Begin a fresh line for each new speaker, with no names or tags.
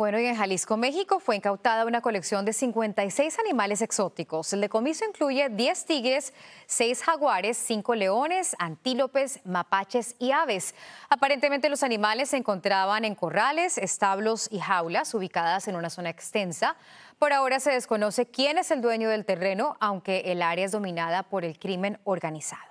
Bueno, y en Jalisco, México, fue incautada una colección de 56 animales exóticos. El decomiso incluye 10 tigres, 6 jaguares, 5 leones, antílopes, mapaches y aves. Aparentemente los animales se encontraban en corrales, establos y jaulas ubicadas en una zona extensa. Por ahora se desconoce quién es el dueño del terreno, aunque el área es dominada por el crimen organizado.